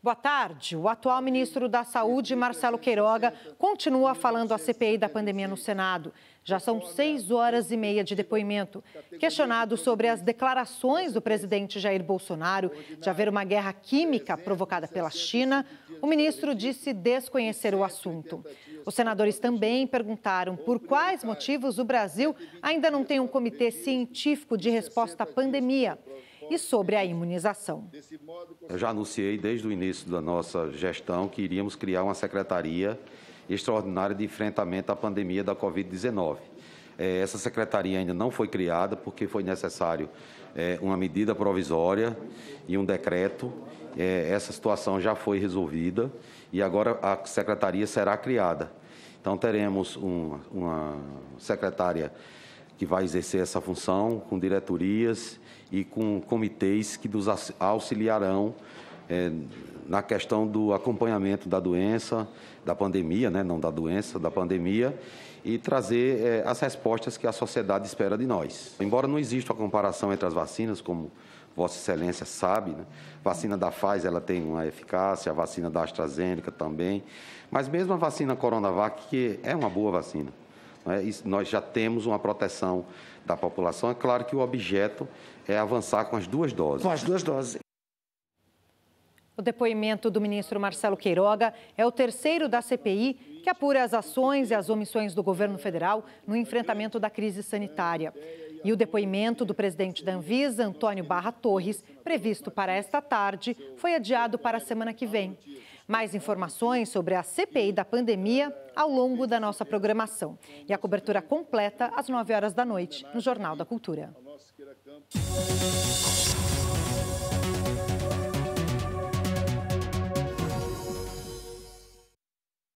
Boa tarde. O atual ministro da Saúde, Marcelo Queiroga, continua falando a CPI da pandemia no Senado. Já são seis horas e meia de depoimento. Questionado sobre as declarações do presidente Jair Bolsonaro de haver uma guerra química provocada pela China, o ministro disse desconhecer o assunto. Os senadores também perguntaram por quais motivos o Brasil ainda não tem um comitê científico de resposta à pandemia e sobre a imunização. Eu já anunciei desde o início da nossa gestão que iríamos criar uma secretaria extraordinária de enfrentamento à pandemia da Covid-19. É, essa secretaria ainda não foi criada porque foi necessário é, uma medida provisória e um decreto. É, essa situação já foi resolvida e agora a secretaria será criada. Então, teremos uma, uma secretária que vai exercer essa função com diretorias e com comitês que nos auxiliarão na questão do acompanhamento da doença, da pandemia, né? não da doença, da pandemia, e trazer é, as respostas que a sociedade espera de nós. Embora não exista uma comparação entre as vacinas, como Vossa Excelência sabe, né? vacina da Pfizer ela tem uma eficácia, a vacina da AstraZeneca também, mas mesmo a vacina Coronavac, que é uma boa vacina, né? nós já temos uma proteção da população. É claro que o objeto é avançar com as duas doses. Com as duas doses. O depoimento do ministro Marcelo Queiroga é o terceiro da CPI que apura as ações e as omissões do governo federal no enfrentamento da crise sanitária. E o depoimento do presidente da Anvisa, Antônio Barra Torres, previsto para esta tarde, foi adiado para a semana que vem. Mais informações sobre a CPI da pandemia ao longo da nossa programação. E a cobertura completa às 9 horas da noite, no Jornal da Cultura.